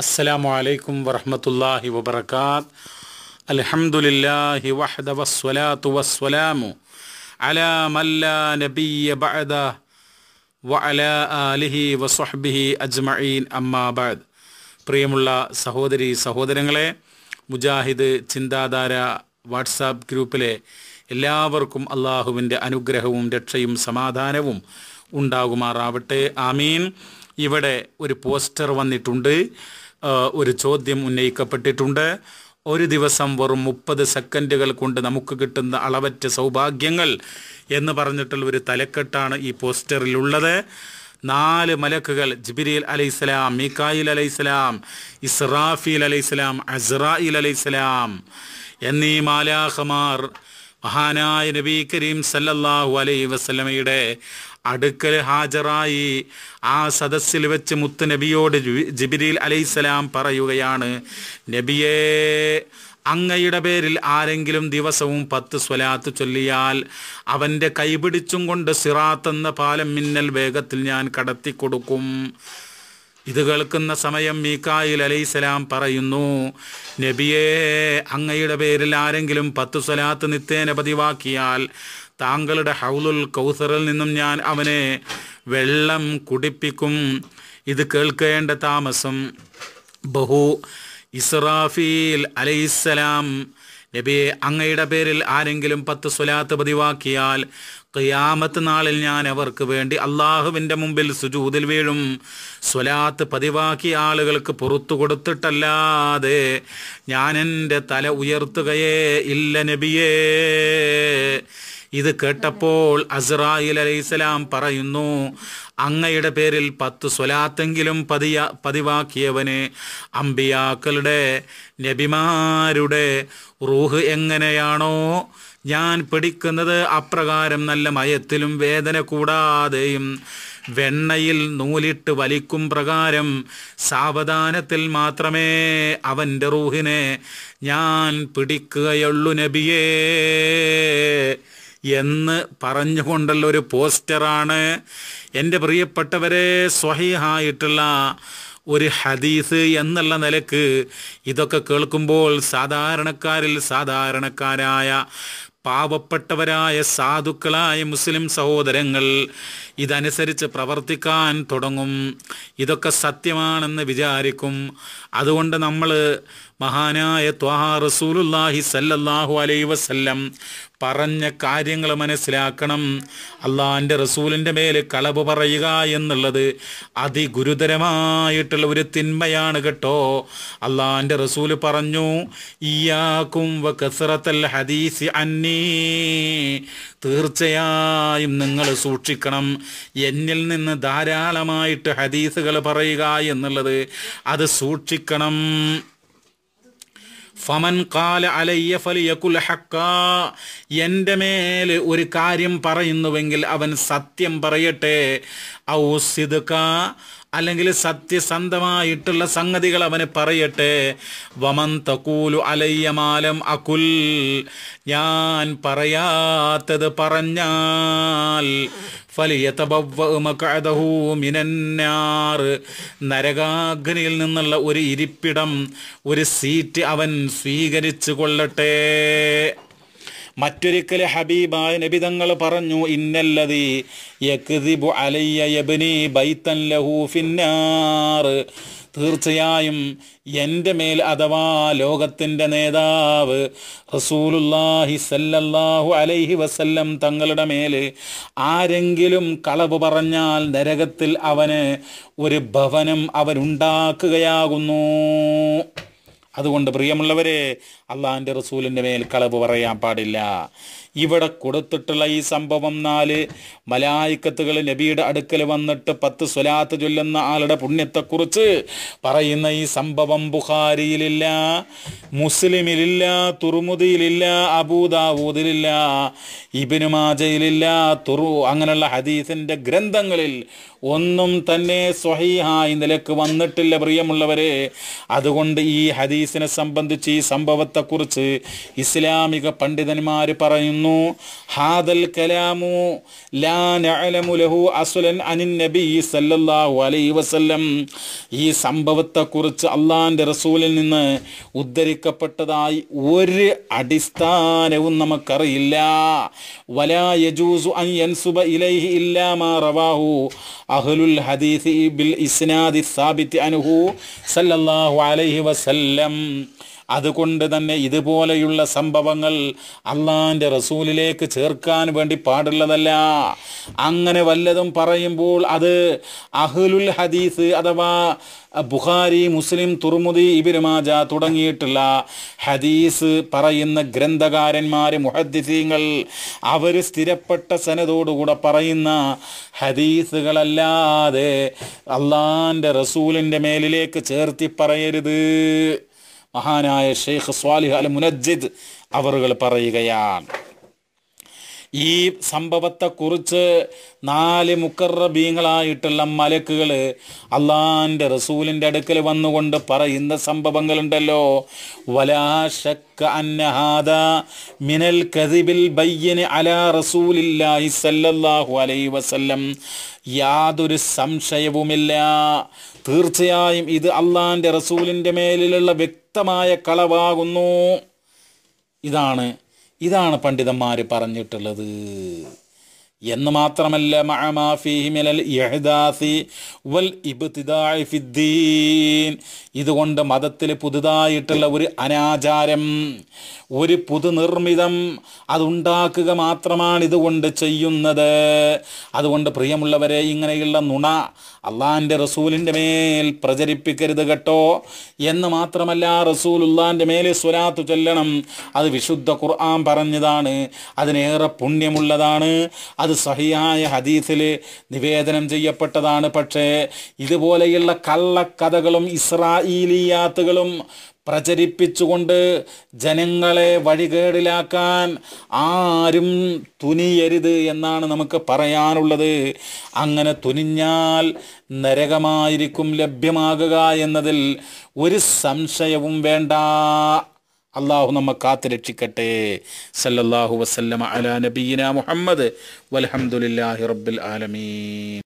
അസ്സലാമു അലൈക്കും വറഹമത്തല്ലാഹി വബർക്കാത്ത് അൽഹംദുലില്ലാഹി വഹദ വസ്വലാത്തു വസ്സലാമു അലാ മല്ലാ നബിയ ബഅദ വഅല ആലിഹി വസ്വഹ്ബിഹി അജ്മഈൻ അമ്മാ ബഅദ് പ്രിയമുള്ള സഹോദരി സഹോദരങ്ങളെ മുജാഹിദ് ചിന്താധാര വാട്സാപ്പ് ഗ്രൂപ്പിലെ എല്ലാവർക്കും അള്ളാഹുവിൻ്റെ അനുഗ്രഹവും രക്ഷയും സമാധാനവും ഉണ്ടാകുമാറാവട്ടെ ആമീൻ ഇവിടെ ഒരു പോസ്റ്റർ വന്നിട്ടുണ്ട് ഒരു ചോദ്യം ഉന്നയിക്കപ്പെട്ടിട്ടുണ്ട് ഒരു ദിവസം വെറും മുപ്പത് സെക്കൻഡുകൾ കൊണ്ട് നമുക്ക് കിട്ടുന്ന അളവറ്റ സൗഭാഗ്യങ്ങൾ എന്ന് പറഞ്ഞിട്ടുള്ള ഒരു തലക്കെട്ടാണ് ഈ പോസ്റ്ററിലുള്ളത് നാല് മലക്കുകൾ ജിബിരിൽ അലൈഹിസ്സലാം മീക്കായിൽ അലൈഹിസ്സലാം ഇസ്രാഫീൽ അലൈഹിസ്സലാം അസ്രായിൽ അലൈഹിസ്സലാം എന്നീ മാലാഹമാർ മഹാനായ നബി കരീം സല്ലല്ലാഹു അലൈഹി വസല്ലമയുടെ അടുക്കൽ ഹാജറായി ആ സദസ്സിൽ വെച്ച് മുത്ത് നബിയോട് ജിബിരിൽ അലൈസലാം പറയുകയാണ് നബിയേ അങ്ങയുടെ പേരിൽ ആരെങ്കിലും ദിവസവും പത്ത് സ്വലാത്ത് ചൊല്ലിയാൽ അവൻ്റെ കൈപിടിച്ചും കൊണ്ട് സിറാത്തെന്ന പാലം മിന്നൽ വേഗത്തിൽ ഞാൻ കടത്തി കൊടുക്കും ഇത് കേൾക്കുന്ന സമയം മീക്കായിൽ അലൈസലാം പറയുന്നു നബിയേ അങ്ങയുടെ പേരിൽ ആരെങ്കിലും പത്ത് സ്വലാത്ത് നിത്യേന പതിവാക്കിയാൽ താങ്കളുടെ ഹൗലുൽ കൗസറിൽ നിന്നും ഞാൻ അവനെ വെള്ളം കുടിപ്പിക്കും ഇത് കേൾക്കേണ്ട താമസം ബഹു ഇസ്രാഫീൽ അലൈസലാം നബിയെ അങ്ങയുടെ പേരിൽ ആരെങ്കിലും പത്ത് സ്വലാത്ത് പതിവാക്കിയാൽ ക്യാമത്ത് നാളിൽ ഞാൻ അവർക്ക് വേണ്ടി അള്ളാഹുവിൻ്റെ മുമ്പിൽ സുജൂതിൽ വീഴും സ്വലാത്ത് പതിവാക്കിയ ആളുകൾക്ക് പുറത്തു കൊടുത്തിട്ടല്ലാതെ ഞാൻ എൻ്റെ തല ഉയർത്തുകയേ ഇല്ല നബിയേ ഇത് കേട്ടപ്പോൾ അസ്രായിൽ അലൈസലാം പറയുന്നു അങ്ങയുടെ പേരിൽ പത്ത് സ്വലാത്തെങ്കിലും പതിയ പതിവാക്കിയവന് അമ്പിയാക്കളുടെ നബിമാരുടെ റൂഹ് എങ്ങനെയാണോ ഞാൻ പിടിക്കുന്നത് അപ്രകാരം നല്ല മയത്തിലും വേദന കൂടാതെയും വെണ്ണയിൽ നൂലിട്ട് വലിക്കും പ്രകാരം സാവധാനത്തിൽ മാത്രമേ അവൻ്റെ റൂഹിനെ ഞാൻ പിടിക്കുകയുള്ളു നബിയേ എന്ന് പറഞ്ഞുകൊണ്ടുള്ള ഒരു പോസ്റ്ററാണ് എൻ്റെ പ്രിയപ്പെട്ടവരെ സ്വഹിഹായിട്ടുള്ള ഒരു ഹദീസ് എന്നുള്ള നിലക്ക് ഇതൊക്കെ കേൾക്കുമ്പോൾ സാധാരണക്കാരിൽ സാധാരണക്കാരായ പാവപ്പെട്ടവരായ സാധുക്കളായ മുസ്ലിം സഹോദരങ്ങൾ ഇതനുസരിച്ച് പ്രവർത്തിക്കാൻ തുടങ്ങും ഇതൊക്കെ സത്യമാണെന്ന് വിചാരിക്കും അതുകൊണ്ട് നമ്മൾ മഹാനായ ത്വാഹ റസൂലുല്ലാഹി സല്ലാഹു അലൈ വസല്ലം പറഞ്ഞ കാര്യങ്ങൾ മനസ്സിലാക്കണം അള്ളാൻ്റെ റസൂലിൻ്റെ മേൽ കളവ് പറയുക എന്നുള്ളത് അതിഗുരുതരമായിട്ടുള്ള ഒരു തിന്മയാണ് കേട്ടോ അള്ളാൻ്റെ റസൂൽ പറഞ്ഞു ഇയാക്കും ഹദീസ് അന്നീ തീർച്ചയായും നിങ്ങൾ സൂക്ഷിക്കണം എന്നിൽ നിന്ന് ധാരാളമായിട്ട് ഹദീസുകൾ പറയുക എന്നുള്ളത് അത് സൂക്ഷിക്കണം ഫമൻ കാല അലയ്യ ഫലിയകുൽ ഹക്ക എൻ്റെ മേൽ ഒരു കാര്യം പറയുന്നുവെങ്കിൽ അവൻ സത്യം പറയട്ടെ ഔ സിദ്ക അല്ലെങ്കിൽ സത്യസന്ധമായിട്ടുള്ള സംഗതികൾ അവന് പറയട്ടെ വമൻ തകൂലു അലയ്യമാലം അകുൽ ഞാൻ പറയാത്തത് പറഞ്ഞാൽ നരകാഗ്നിയിൽ നിന്നുള്ള ഒരു ഇരിപ്പിടം ഒരു സീറ്റ് അവൻ സ്വീകരിച്ചു കൊള്ളട്ടെ മറ്റൊരിക്കൽ ഹബീബായ നബി തങ്ങൾ പറഞ്ഞു ഇന്നല്ലതി യബ്നി ഫിന്നാർ തീർച്ചയായും എൻ്റെ മേൽ അഥവാ ലോകത്തിൻ്റെ നേതാവ് റസൂലുല്ലാഹി സല്ലല്ലാഹു അലൈഹി വസല്ലം തങ്ങളുടെ മേൽ ആരെങ്കിലും കളവ് പറഞ്ഞാൽ നരകത്തിൽ അവന് ഒരു ഭവനം അവനുണ്ടാക്കുകയാകുന്നു അതുകൊണ്ട് പ്രിയമുള്ളവരെ അള്ളാഹിൻ്റെ റസൂലിൻ്റെ മേൽ കളവ് പറയാൻ പാടില്ല ഇവിടെ കൊടുത്തിട്ടുള്ള ഈ സംഭവം നാല് മലായിക്കത്തുകൾ നബിയുടെ അടുക്കൽ വന്നിട്ട് പത്ത് സ്വലാത്ത് ചൊല്ലുന്ന ആളുടെ പുണ്യത്തെക്കുറിച്ച് പറയുന്ന ഈ സംഭവം ബുഖാരിയിലില്ല മുസ്ലിമിലില്ല തുറുമുദിയിലില്ല അബൂദാവൂദിലില്ല ഇബിനുമാജയിലില്ല മാജയിലില്ല തുറു അങ്ങനെയുള്ള ഹദീസിൻ്റെ ഗ്രന്ഥങ്ങളിൽ ഒന്നും തന്നെ സ്വഹീഹായി നിലക്ക് വന്നിട്ടില്ല പ്രിയമുള്ളവരെ അതുകൊണ്ട് ഈ ഹദീസിനെ സംബന്ധിച്ച് ഈ സംഭവത്തെക്കുറിച്ച് ഇസ്ലാമിക പണ്ഡിതന്മാർ പറയുന്നു പറയുന്നു ഹാദൽ കലാമു ലാ നഅലമു ലഹു അസ്ലൻ അനിൻ നബി സല്ലല്ലാഹു അലൈഹി വസല്ലം ഈ സംഭവത്തെക്കുറിച്ച് അള്ളാഹിൻ്റെ റസൂലിൽ നിന്ന് ഉദ്ധരിക്കപ്പെട്ടതായി ഒരു അടിസ്ഥാനവും നമുക്കറിയില്ല വലാ യജൂസു അൻ യൻസുബ ഇലൈഹി ഇല്ലാ മാ റവാഹു അഹ്ലുൽ ഹദീസി ബിൽ ഇസ്നാദി സാബിത്ത് അൻഹു സല്ലല്ലാഹു അലൈഹി വസല്ലം അതുകൊണ്ട് തന്നെ ഇതുപോലെയുള്ള സംഭവങ്ങൾ അള്ളാൻ്റെ റസൂലിലേക്ക് ചേർക്കാൻ വേണ്ടി പാടുള്ളതല്ല അങ്ങനെ വല്ലതും പറയുമ്പോൾ അത് അഹ്ലുൽ ഹദീസ് അഥവാ ബുഖാരി മുസ്ലിം തുർമുദി ഇബിരുമാജ തുടങ്ങിയിട്ടുള്ള ഹദീസ് പറയുന്ന ഗ്രന്ഥകാരന്മാർ മുഹദ്ദിസീങ്ങൾ അവർ സ്ഥിരപ്പെട്ട സനതോടുകൂടെ പറയുന്ന ഹദീസുകളല്ലാതെ അള്ളാൻ്റെ റസൂലിൻ്റെ മേലിലേക്ക് ചേർത്തി പറയരുത് മഹാനായ ഷെയ്ഖ് സ്വാലിഹ് അൽ മുനജിദ് അവറുകൾ പറയുകയാണ് ഈ സംഭവത്തെക്കുറിച്ച് നാല് മുക്കറബീങ്ങളായിട്ടുള്ള മലക്കുകൾ അള്ളാൻ്റെ റസൂലിൻ്റെ അടുക്കൽ വന്നുകൊണ്ട് പറയുന്ന സംഭവങ്ങളുണ്ടല്ലോ വലാശക്ക അന്നഹാദ മിനൽ കദിബിൽ ബയ്യന് അലാ റസൂലില്ലാഹി സല്ലല്ലാഹു അലൈ വസല്ലം യാതൊരു സംശയവുമില്ല തീർച്ചയായും ഇത് അള്ളാൻ്റെ റസൂലിൻ്റെ മേലിലുള്ള വ്യക്തി വ്യക്തമായ കളവാകുന്നു ഇതാണ് ഇതാണ് പണ്ഡിതന്മാർ പറഞ്ഞിട്ടുള്ളത് എന്ന് മാത്രമല്ല വൽ ഇതുകൊണ്ട് മതത്തിൽ പുതുതായിട്ടുള്ള ഒരു അനാചാരം ഒരു പുതുനിർമ്മിതം അതുണ്ടാക്കുക മാത്രമാണ് ഇതുകൊണ്ട് ചെയ്യുന്നത് അതുകൊണ്ട് പ്രിയമുള്ളവരെ ഇങ്ങനെയുള്ള നുണ അള്ളാൻ്റെ റസൂലിൻ്റെ മേൽ പ്രചരിപ്പിക്കരുത് കേട്ടോ എന്ന് മാത്രമല്ല റസൂൽ ഉള്ളാൻ്റെ മേൽ സ്വരാത്ത് ചൊല്ലണം അത് വിശുദ്ധ ഖുർആൻ പറഞ്ഞതാണ് അതിനേറെ പുണ്യമുള്ളതാണ് അത് സഹിയായ ഹദീസിൽ നിവേദനം ചെയ്യപ്പെട്ടതാണ് പക്ഷേ ഇതുപോലെയുള്ള കള്ളക്കഥകളും ഇസ്രായേലിയാത്തുകളും പ്രചരിപ്പിച്ചുകൊണ്ട് ജനങ്ങളെ വഴികേടിലാക്കാൻ ആരും തുനിയരുത് എന്നാണ് നമുക്ക് പറയാനുള്ളത് അങ്ങനെ തുനിഞ്ഞാൽ നരകമായിരിക്കും ലഭ്യമാകുക എന്നതിൽ ഒരു സംശയവും വേണ്ട അള്ളാഹു നമ്മ കാത്തു രക്ഷിക്കട്ടെ സല്ലല്ലാഹു വസല്ലമ അലാ നബീന മുഹമ്മദ് വലഹമുല്ലാഹി റബ്ബിൽ ആലമീൻ